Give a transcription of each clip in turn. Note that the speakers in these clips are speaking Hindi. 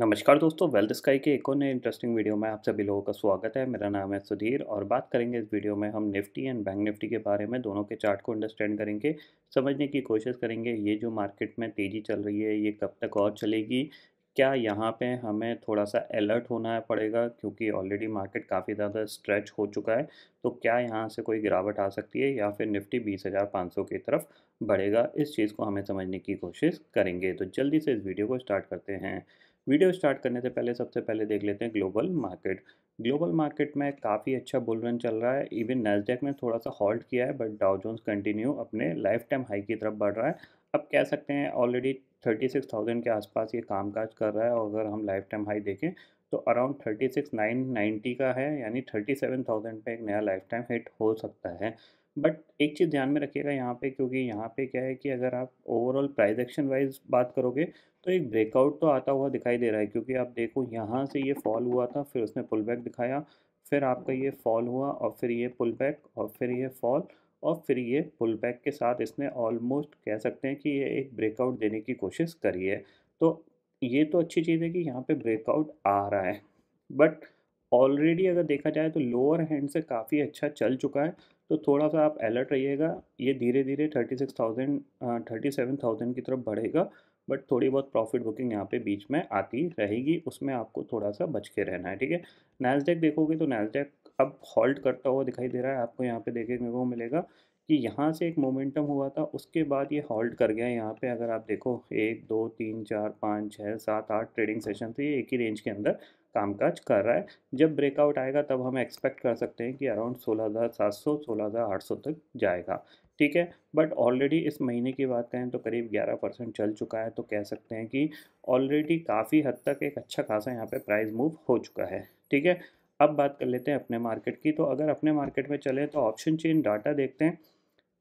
नमस्कार दोस्तों वेल्थ स्काई के एक और नए इंटरेस्टिंग वीडियो में आप सभी लोगों का स्वागत है मेरा नाम है सुधीर और बात करेंगे इस वीडियो में हम निफ्टी एंड बैंक निफ्टी के बारे में दोनों के चार्ट को अंडरस्टैंड करेंगे समझने की कोशिश करेंगे ये जो मार्केट में तेज़ी चल रही है ये कब तक और चलेगी क्या यहाँ पर हमें थोड़ा सा अलर्ट होना पड़ेगा क्योंकि ऑलरेडी मार्केट काफ़ी ज़्यादा स्ट्रेच हो चुका है तो क्या यहाँ से कोई गिरावट आ सकती है या फिर निफ्टी बीस हज़ार पाँच सौ की तरफ बढ़ेगा इस चीज़ को हमें समझने की कोशिश करेंगे तो जल्दी से इस वीडियो को स्टार्ट करते हैं वीडियो स्टार्ट करने से पहले सबसे पहले देख लेते हैं ग्लोबल मार्केट ग्लोबल मार्केट में काफ़ी अच्छा बुल रन चल रहा है इवन नैसडेक ने थोड़ा सा हॉल्ट किया है बट डाउ जोन्स कंटिन्यू अपने लाइफ टाइम हाई की तरफ बढ़ रहा है अब कह सकते हैं ऑलरेडी थर्टी सिक्स थाउजेंड के आसपास ये कामकाज कर रहा है और अगर हम लाइफ टाइम हाई देखें तो around thirty six nine ninety का है यानी थर्टी सेवन थाउजेंड पर एक नया लाइफ टाइम हिट हो सकता है बट एक चीज़ ध्यान में रखिएगा यहाँ पे क्योंकि यहाँ पे क्या है कि अगर आप ओवरऑल प्राइस एक्शन वाइज बात करोगे तो एक ब्रेकआउट तो आता हुआ दिखाई दे रहा है क्योंकि आप देखो यहाँ से ये फॉल हुआ था फिर उसने पुल बैक दिखाया फिर आपका ये फॉल हुआ और फिर ये पुल बैक और फिर ये फॉल और फिर ये पुल बैक के साथ इसने ऑलमोस्ट कह सकते हैं कि ये एक ब्रेकआउट देने की कोशिश करी है तो ये तो अच्छी चीज़ है कि यहाँ पे ब्रेकआउट आ रहा है बट ऑलरेडी अगर देखा जाए तो लोअर हैंड से काफ़ी अच्छा चल चुका है तो थोड़ा सा आप अलर्ट रहिएगा ये धीरे धीरे thirty six thousand thirty seven thousand की तरफ बढ़ेगा बट थोड़ी बहुत प्रॉफिट बुकिंग यहाँ पे बीच में आती रहेगी उसमें आपको थोड़ा सा बच के रहना है ठीक है नैसडेक देखोगे तो नैसडेक अब हॉल्ट करता हुआ दिखाई दे रहा है आपको यहाँ पे देखने को मिलेगा कि यहाँ से एक मोमेंटम हुआ था उसके बाद ये हॉल्ट कर गया यहाँ पे अगर आप देखो एक दो तीन चार पाँच छः सात आठ ट्रेडिंग सेशन थे एक ही रेंज के अंदर कामकाज कर रहा है जब ब्रेकआउट आएगा तब हम एक्सपेक्ट कर सकते हैं कि अराउंड 16,700 16,800 तक जाएगा ठीक है बट ऑलरेडी इस महीने की बात करें तो करीब 11 परसेंट चल चुका है तो कह सकते हैं कि ऑलरेडी काफ़ी हद तक एक अच्छा खासा यहाँ पे प्राइस मूव हो चुका है ठीक है अब बात कर लेते हैं अपने मार्केट की तो अगर अपने मार्केट में चले तो ऑप्शन चेन डाटा देखते हैं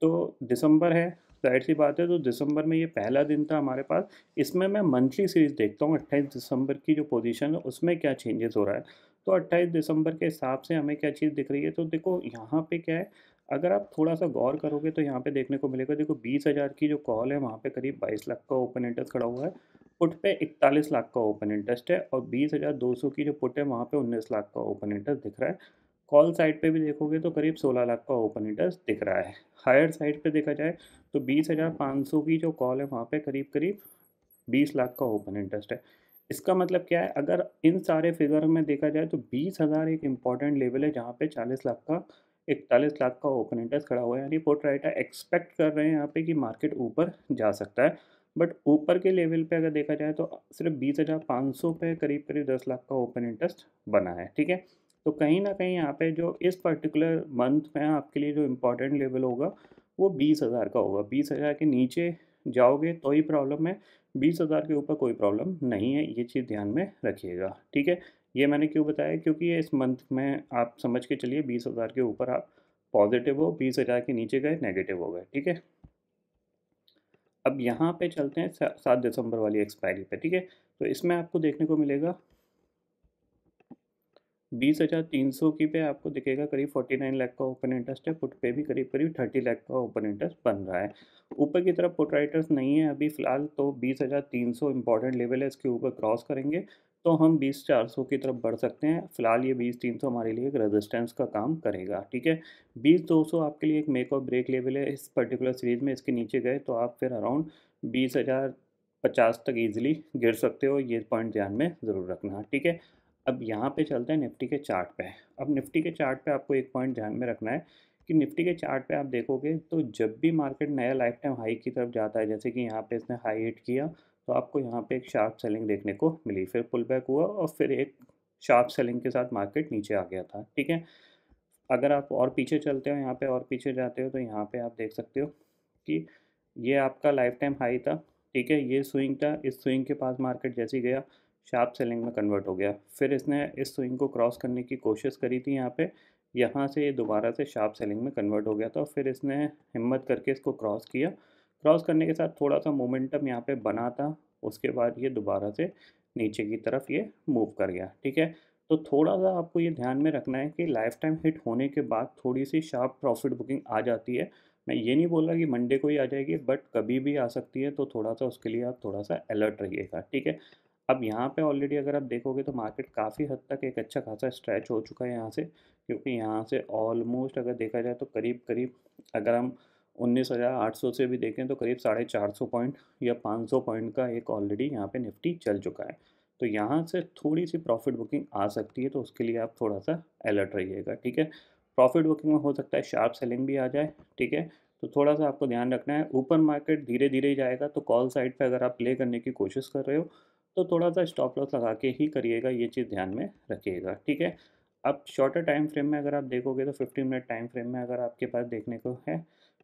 तो दिसंबर है जाहिर सी बात है तो दिसंबर में ये पहला दिन था हमारे पास इसमें मैं मंथली सीरीज़ देखता हूँ अट्ठाईस दिसंबर की जो पोजीशन है उसमें क्या चेंजेस हो रहा है तो अट्ठाईस दिसंबर के हिसाब से हमें क्या चीज़ दिख रही है तो देखो यहाँ पे क्या है अगर आप थोड़ा सा गौर करोगे तो यहाँ पे देखने को मिलेगा देखो बीस हज़ार की जो कॉल है वहाँ पे करीब बाईस लाख का ओपन इंटरेस्ट खड़ा हुआ है पुट पे इकतालीस लाख का ओपन इंटरेस्ट है और बीस हज़ार दो सौ की जो पुट है वहाँ पे उन्नीस लाख का ओपन इंटरेस्ट दिख रहा है कॉल साइड पे भी देखोगे तो करीब 16 लाख का ओपन इंटरेस्ट दिख रहा है हायर साइड पे देखा जाए तो बीस हज़ार पाँच सौ की जो कॉल है वहाँ पे करीब करीब बीस लाख का ओपन इंटरेस्ट है इसका मतलब क्या है अगर इन सारे फिगर में देखा जाए तो बीस हज़ार एक इम्पॉर्टेंट लेवल है जहाँ पे चालीस लाख का इकतालीस लाख का ओपन इंटरेस्ट खड़ा हुआ है यानी पोर्ट राइटर एक्सपेक्ट कर रहे हैं यहाँ पे कि मार्केट ऊपर जा सकता है बट ऊपर के लेवल पे अगर देखा जाए तो सिर्फ बीस हज़ार पाँच सौ पे करीब करीब दस लाख का ओपन इंटरेस्ट बना है ठीक है तो कहीं ना कहीं यहाँ पे जो इस पर्टिकुलर मंथ में आपके लिए जो इम्पोर्टेंट लेवल होगा वो बीस हज़ार का होगा बीस हज़ार के नीचे जाओगे तो ही प्रॉब्लम है बीस हज़ार के ऊपर कोई प्रॉब्लम नहीं है ये चीज़ ध्यान में रखिएगा ठीक है ये मैंने क्यों बताया क्योंकि ये इस मंथ में आप समझ के चलिए बीस हज़ार के ऊपर आप पॉजिटिव हो बीस हज़ार के नीचे गए नेगेटिव हो गए ठीक है अब यहाँ पे चलते हैं सात दिसंबर वाली एक्सपायरी पे ठीक है तो इसमें आपको देखने को मिलेगा बीस हज़ार तीन सौ की पे आपको दिखेगा करीब फोर्टी नाइन लाख का ओपन इंटरेस्ट है पुट पे भी करीब करीब थर्टी लैख का ओपन इंटरेस्ट बन रहा है ऊपर की तरफ पुट राइटर्स नहीं है अभी फ़िलहाल तो बीस हज़ार तीन सौ इंपॉर्टेंट लेवल है इसके ऊपर क्रॉस करेंगे तो हम बीस चार सौ की तरफ बढ़ सकते हैं फिलहाल ये बीस तीन सौ हमारे लिए एक रेजिस्टेंस का काम करेगा ठीक है बीस दो सौ आपके लिए एक मेक और ब्रेक लेवल है इस पर्टिकुलर सीरीज़ में इसके नीचे गए तो आप फिर अराउंड बीस हज़ार पचास तक ईजिली गिर सकते हो ये पॉइंट ध्यान में ज़रूर रखना ठीक है अब यहाँ पे चलते हैं निफ्टी के चार्ट पे अब निफ्टी के चार्ट पे आपको एक पॉइंट ध्यान में रखना है कि निफ्टी के चार्ट पे आप देखोगे तो जब भी मार्केट नया लाइफ टाइम हाई की तरफ जाता है जैसे कि यहाँ पे इसने हाई हिट किया तो आपको यहाँ पे एक शार्प सेलिंग देखने को मिली फिर पुल बैक हुआ और फिर एक शार्प सेलिंग के साथ मार्केट नीचे आ गया था ठीक है अगर आप और पीछे चलते हो यहाँ पे और पीछे जाते हो तो यहाँ पे आप देख सकते हो कि ये आपका लाइफ टाइम हाई था ठीक है ये स्विंग था इस स्विंग के पास मार्केट जैसे गया शार्प सेलिंग में कन्वर्ट हो गया फिर इसने इस स्विंग को क्रॉस करने की कोशिश करी थी यहाँ पे यहाँ से ये दोबारा से शार्प सेलिंग में कन्वर्ट हो गया था फिर इसने हिम्मत करके इसको क्रॉस किया क्रॉस करने के साथ थोड़ा सा मोमेंटम यहाँ पे बना था उसके बाद ये दोबारा से नीचे की तरफ ये मूव कर गया ठीक है तो थोड़ा सा आपको ये ध्यान में रखना है कि लाइफ टाइम हिट होने के बाद थोड़ी सी शार्प प्रॉफिट बुकिंग आ जाती है मैं ये नहीं बोल रहा कि मंडे को ही आ जाएगी बट कभी भी आ सकती है तो थोड़ा सा उसके लिए आप थोड़ा सा अलर्ट रहिएगा ठीक है अब यहाँ पे ऑलरेडी अगर आप देखोगे तो मार्केट काफ़ी हद तक एक अच्छा खासा स्ट्रेच हो चुका है यहाँ से क्योंकि यहाँ से ऑलमोस्ट अगर देखा जाए तो करीब करीब अगर हम उन्नीस हज़ार आठ सौ से भी देखें तो करीब साढ़े चार सौ पॉइंट या पाँच सौ पॉइंट का एक ऑलरेडी यहाँ पे निफ्टी चल चुका है तो यहाँ से थोड़ी सी प्रॉफिट बुकिंग आ सकती है तो उसके लिए आप थोड़ा सा अलर्ट रहिएगा ठीक है प्रॉफिट बुकिंग में हो सकता है शार्प सेलिंग भी आ जाए ठीक है तो थोड़ा सा आपको ध्यान रखना है ओपन मार्केट धीरे धीरे ही जाएगा तो कॉल साइड पे अगर आप प्ले करने की कोशिश कर रहे हो तो थोड़ा सा स्टॉप लॉस लगा के ही करिएगा ये चीज़ ध्यान में रखिएगा ठीक है अब शॉर्टर टाइम फ्रेम में अगर आप देखोगे तो 15 मिनट टाइम फ्रेम में अगर आपके पास देखने को है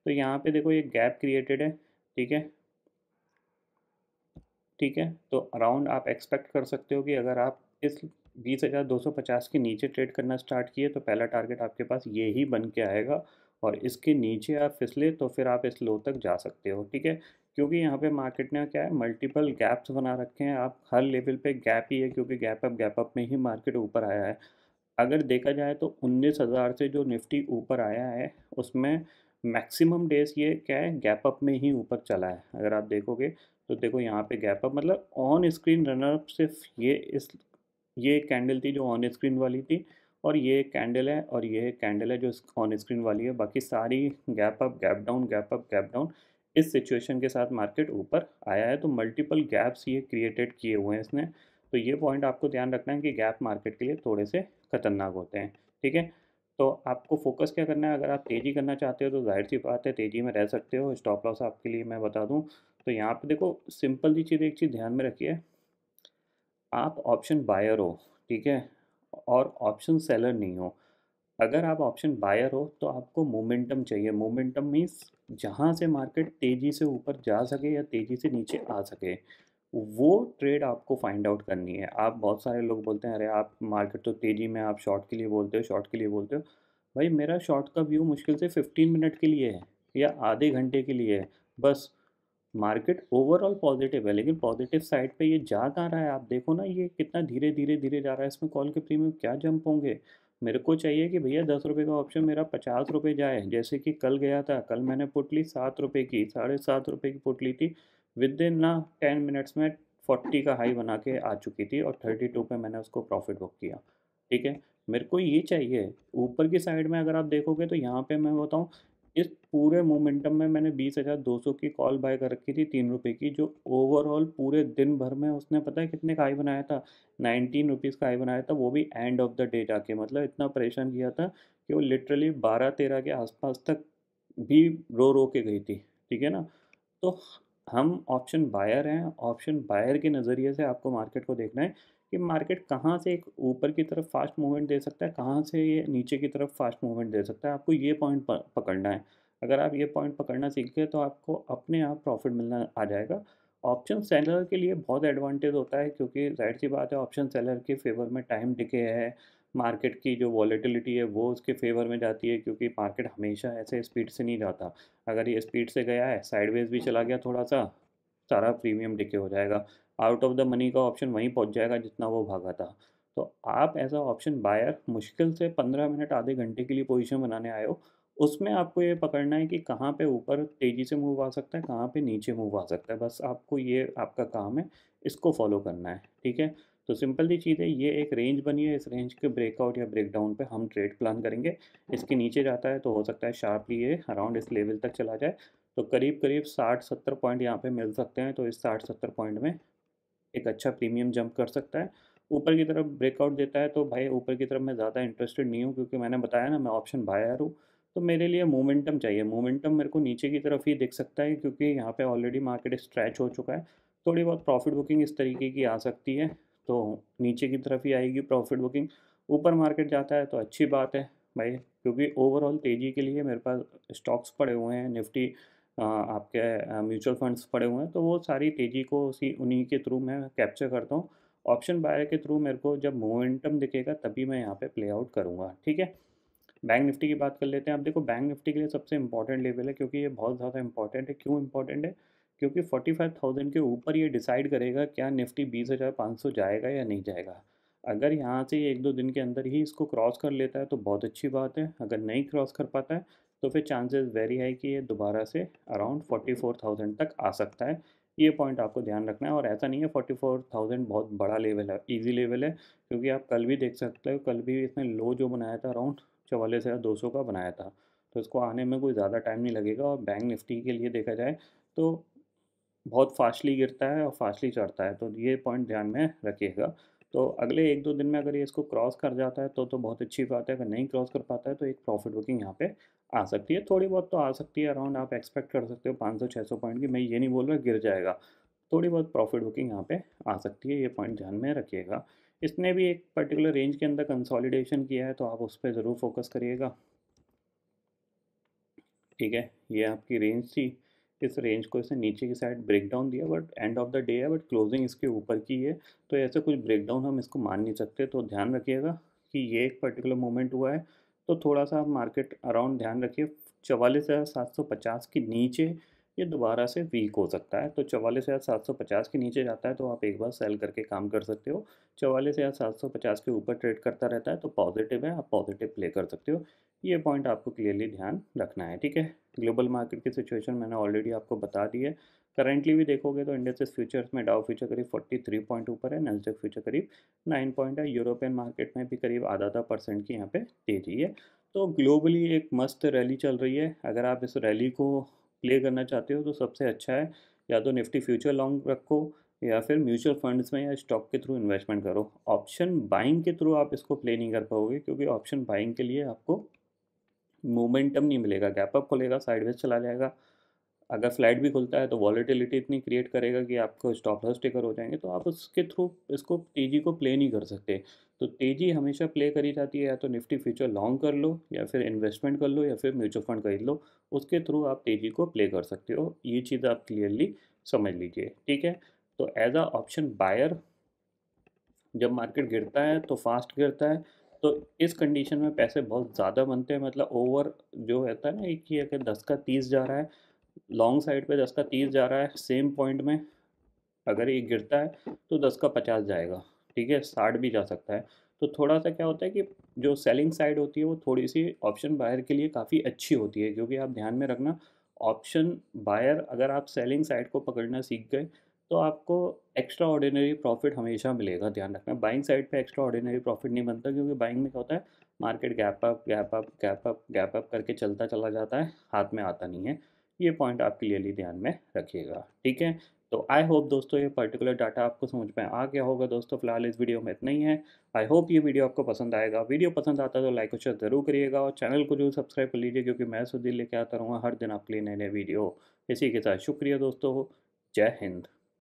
तो यहाँ पे देखो ये गैप क्रिएटेड है ठीक है ठीक है तो अराउंड आप एक्सपेक्ट कर सकते हो कि अगर आप इस बीस हज़ार दो सौ पचास के नीचे ट्रेड करना स्टार्ट किए तो पहला टारगेट आपके पास ये ही बन के आएगा और इसके नीचे आप फिसले तो फिर आप इस लो तक जा सकते हो ठीक है क्योंकि यहाँ पे मार्केट ने क्या है मल्टीपल गैप्स बना रखे हैं आप हर लेवल पे गैप ही है क्योंकि गैप अप गैप अप में ही मार्केट ऊपर आया है अगर देखा जाए तो उन्नीस हज़ार से जो निफ्टी ऊपर आया है उसमें मैक्सिमम डेज ये क्या है गैप अप में ही ऊपर चला है अगर आप देखोगे तो देखो यहाँ पे गैप अप मतलब ऑन स्क्रीन रनरअप सिर्फ ये इस ये कैंडल थी जो ऑन स्क्रीन वाली थी और ये कैंडल है और ये कैंडल है जो ऑन स्क्रीन वाली है बाकी सारी gap up gap down gap up gap down इस सिचुएशन के साथ मार्केट ऊपर आया है तो मल्टीपल गैप्स ये क्रिएटेड किए हुए हैं इसने तो ये पॉइंट आपको ध्यान रखना है कि गैप मार्केट के लिए थोड़े से खतरनाक होते हैं ठीक है तो आपको फोकस क्या करना है अगर आप तेज़ी करना चाहते हो तो जाहिर सी बात है तेज़ी में रह सकते हो स्टॉप लॉस आपके लिए मैं बता दूँ तो यहाँ पर देखो सिंपल सी चीज़ एक चीज़ ध्यान में रखिए आप ऑप्शन बायर हो ठीक है और ऑप्शन सेलर नहीं हो अगर आप ऑप्शन बायर हो तो आपको मोमेंटम चाहिए मोमेंटम मीन्स जहाँ से मार्केट तेज़ी से ऊपर जा सके या तेज़ी से नीचे आ सके वो ट्रेड आपको फाइंड आउट करनी है आप बहुत सारे लोग बोलते हैं अरे आप मार्केट तो तेज़ी में आप शॉर्ट के लिए बोलते हो शॉर्ट के लिए बोलते हो भाई मेरा शॉर्ट का व्यू मुश्किल से फिफ्टीन मिनट के लिए है या आधे घंटे के लिए है बस मार्केट ओवरऑल पॉजिटिव है लेकिन पॉजिटिव साइड पे ये जा कहाँ रहा है आप देखो ना ये कितना धीरे धीरे धीरे जा रहा है इसमें कॉल के प्रीमियम क्या जंप होंगे मेरे को चाहिए कि भैया दस रुपये का ऑप्शन मेरा पचास रुपये जाए जैसे कि कल गया था कल मैंने पुटली सात रुपये की साढ़े सात रुपये की पुटली थी विद इन ना टेन मिनट्स में फोर्टी का हाई बना के आ चुकी थी और थर्टी टू पर मैंने उसको प्रॉफिट बुक किया ठीक है मेरे को ये चाहिए ऊपर की साइड में अगर आप देखोगे तो यहाँ पे मैं बताऊँ इस पूरे मोमेंटम में मैंने बीस हज़ार दो सौ की कॉल बाय कर रखी थी तीन रुपये की जो ओवरऑल पूरे दिन भर में उसने पता है कितने का आई बनाया था नाइनटीन रुपीज़ का आई बनाया था वो भी एंड ऑफ द डे जाके मतलब इतना परेशान किया था कि वो लिटरली बारह तेरह के आसपास तक भी रो रो के गई थी ठीक है ना तो हम ऑप्शन बायर हैं ऑप्शन बायर के नज़रिए से आपको मार्केट को देखना है कि मार्केट कहाँ से एक ऊपर की तरफ फास्ट मूवमेंट दे सकता है कहाँ से ये नीचे की तरफ फास्ट मूवमेंट दे सकता है आपको ये पॉइंट पकड़ना है अगर आप ये पॉइंट पकड़ना सीख गए तो आपको अपने आप प्रॉफिट मिलना आ जाएगा ऑप्शन सेलर के लिए बहुत एडवांटेज होता है क्योंकि जाहिर सी बात है ऑप्शन सेलर के फेवर में टाइम टिके है मार्केट की जो वॉलीटिलिटी है वो उसके फेवर में जाती है क्योंकि मार्केट हमेशा ऐसे स्पीड से नहीं जाता अगर ये स्पीड से गया है साइडवेज भी चला गया थोड़ा सा सारा प्रीमियम डिके हो जाएगा आउट ऑफ द मनी का ऑप्शन वहीं पहुंच जाएगा जितना वो भागा था तो आप एज अ ऑप्शन बायर मुश्किल से पंद्रह मिनट आधे घंटे के लिए पोजीशन बनाने आए हो उसमें आपको ये पकड़ना है कि कहाँ पे ऊपर तेज़ी से मूव आ सकता है कहाँ पे नीचे मूव आ सकता है बस आपको ये आपका काम है इसको फॉलो करना है ठीक है तो सिंपल सी चीज़ है ये एक रेंज बनी है इस रेंज के ब्रेकआउट या ब्रेकडाउन पे हम ट्रेड प्लान करेंगे इसके नीचे जाता है तो हो सकता है शार्पली ये अराउंड इस लेवल तक चला जाए तो करीब करीब साठ सत्तर पॉइंट यहाँ पे मिल सकते हैं तो इस साठ सत्तर पॉइंट में एक अच्छा प्रीमियम जंप कर सकता है ऊपर की तरफ ब्रेकआउट देता है तो भाई ऊपर की तरफ मैं ज़्यादा इंटरेस्टेड नहीं हूँ क्योंकि मैंने बताया ना मैं ऑप्शन बायर हूँ तो मेरे लिए मोमेंटम चाहिए मोमेंटम मेरे को नीचे की तरफ ही दिख सकता है क्योंकि यहाँ पर ऑलरेडी मार्केट स्ट्रैच हो चुका है थोड़ी बहुत प्रॉफिट बुकिंग इस तरीके की आ सकती है तो नीचे की तरफ ही आएगी प्रॉफिट बुकिंग ऊपर मार्केट जाता है तो अच्छी बात है भाई क्योंकि ओवरऑल तेज़ी के लिए मेरे पास स्टॉक्स पड़े हुए हैं निफ्टी आपके म्यूचुअल फंड्स पड़े हुए हैं तो वो सारी तेज़ी को उसी उन्हीं के थ्रू मैं कैप्चर करता हूँ ऑप्शन बायर के थ्रू मेरे को जब मोमेंटम दिखेगा तभी मैं यहाँ पे प्ले आउट करूँगा ठीक है बैंक निफ्टी की बात कर लेते हैं आप देखो बैंक निफ्टी के लिए सबसे इंपॉर्टेंट लेवल है क्योंकि ये बहुत ज़्यादा इंपॉर्टेंट है क्यों इंपॉर्टेंट है क्योंकि फोर्टी फाइव थाउजेंड के ऊपर ये डिसाइड करेगा क्या निफ्टी बीस हज़ार पाँच सौ जाएगा या नहीं जाएगा अगर यहाँ से एक दो दिन के अंदर ही इसको क्रॉस कर लेता है तो बहुत अच्छी बात है अगर नहीं क्रॉस कर पाता है तो फिर चांसेस वेरी हाई कि ये दोबारा से अराउंड फोर्टी फोर थाउजेंड तक आ सकता है ये पॉइंट आपको ध्यान रखना है और ऐसा नहीं है फोर्टी फोर थाउजेंड बहुत बड़ा लेवल है इजी लेवल है क्योंकि आप कल भी देख सकते हो कल भी इसने लो जो बनाया था अराउंड चवालीस हज़ार दो सौ का बनाया था तो इसको आने में कोई ज़्यादा टाइम नहीं लगेगा और बैंक निफ्टी के लिए देखा जाए तो बहुत फास्टली गिरता है और फास्टली चढ़ता है तो ये पॉइंट ध्यान में रखिएगा तो अगले एक दो दिन में अगर ये इसको क्रॉस कर जाता है तो तो बहुत अच्छी बात है अगर नहीं क्रॉस कर पाता है तो एक प्रॉफिट बुकिंग यहाँ पे आ सकती है थोड़ी बहुत तो आ सकती है अराउंड आप एक्सपेक्ट कर सकते हो 500-600 पॉइंट की मैं ये नहीं बोल रहा गिर जाएगा थोड़ी बहुत प्रॉफिट बुकिंग यहाँ पे आ सकती है ये पॉइंट ध्यान में रखिएगा इसने भी एक पर्टिकुलर रेंज के अंदर कंसोलिडेशन किया है तो आप उस पर ज़रूर फोकस करिएगा ठीक है ये आपकी रेंज थी इस रेंज को इसने नीचे की साइड ब्रेकडाउन दिया but end of the day है बट क्लोजिंग इसके ऊपर की है तो ऐसे कुछ ब्रेकडाउन हम इसको मान नहीं सकते तो ध्यान रखिएगा कि ये एक पर्टिकुलर मोमेंट हुआ है तो थोड़ा सा मार्केट अराउंड ध्यान रखिए चवालीस हज़ार सात सौ पचास के नीचे ये दोबारा से वीक हो सकता है तो चवालीस हज़ार सात सौ पचास के नीचे जाता है तो आप एक बार सेल करके काम कर सकते हो चवालीस हज़ार सात सौ पचास के ऊपर ट्रेड करता रहता है तो पॉजिटिव है आप पॉजिटिव प्ले कर सकते हो ये पॉइंट आपको क्लियरली ध्यान रखना है ठीक है ग्लोबल मार्केट की सिचुएशन मैंने ऑलरेडी आपको बता दी है करेंटली भी देखोगे तो इंडेक्सेस फ्यूचर्स में डाउ फ्यूचर करीब 43 पॉइंट ऊपर है नज़दीक फ्यूचर करीब 9 पॉइंट है यूरोपियन मार्केट में भी करीब आधा आधा परसेंट की यहाँ पे तेजी है तो ग्लोबली एक मस्त रैली चल रही है अगर आप इस रैली को प्ले करना चाहते हो तो सबसे अच्छा है या तो निफ्टी फ्यूचर लॉन्ग रखो या फिर म्यूचुअल फंड्स में या स्टॉक के थ्रू इन्वेस्टमेंट करो ऑप्शन बाइंग के थ्रू आप इसको प्ले नहीं कर पाओगे क्योंकि ऑप्शन बाइंग के लिए आपको मोमेंटम नहीं मिलेगा गैप अप खोलेगा साइडवेज चला जाएगा अगर फ्लैट भी खुलता है तो वॉलीटिलिटी इतनी क्रिएट करेगा कि आपको स्टॉप लॉस टेकर हो जाएंगे तो आप उसके थ्रू इसको तेज़ी को प्ले नहीं कर सकते तो तेज़ी हमेशा प्ले करी जाती है या तो निफ्टी फ्यूचर लॉन्ग कर लो या फिर इन्वेस्टमेंट कर लो या फिर म्यूचुअल फंड खरीद लो उसके थ्रू आप तेज़ी को प्ले कर सकते हो ये चीज़ आप क्लियरली समझ लीजिए ठीक है तो एज अ ऑप्शन बायर जब मार्केट गिरता है तो फास्ट गिरता है तो इस कंडीशन में पैसे बहुत ज़्यादा बनते हैं मतलब ओवर जो रहता है ना एक ही अगर दस का तीस जा रहा है लॉन्ग साइड पे दस का तीस जा रहा है सेम पॉइंट में अगर ये गिरता है तो दस का पचास जाएगा ठीक है साठ भी जा सकता है तो थोड़ा सा क्या होता है कि जो सेलिंग साइड होती है वो थोड़ी सी ऑप्शन बायर के लिए काफ़ी अच्छी होती है क्योंकि आप ध्यान में रखना ऑप्शन बायर अगर आप सेलिंग साइड को पकड़ना सीख गए तो आपको एक्स्ट्रा ऑर्डिनरी प्रॉफिट हमेशा मिलेगा ध्यान रखना बाइंग साइड पे एक्स्ट्रा ऑर्डिनरी प्रॉफिट नहीं बनता क्योंकि बाइंग में क्या होता है market gap up gap up gap up gap up करके चलता चला जाता है हाथ में आता नहीं है ये पॉइंट आप क्लियरली ध्यान में रखिएगा ठीक है तो आई होप दोस्तों ये पर्टिकुलर डाटा आपको समझ में आ गया होगा दोस्तों फिलहाल इस वीडियो में इतना ही है आई होप ये वीडियो आपको पसंद आएगा वीडियो पसंद आता है तो लाइक और शेयर जरूर करिएगा और चैनल को जरूर सब्सक्राइब कर लीजिए क्योंकि मैं सुधीर लेके आता रहूँगा हर दिन आपके लिए नए नए वीडियो इसी के साथ शुक्रिया दोस्तों जय हिंद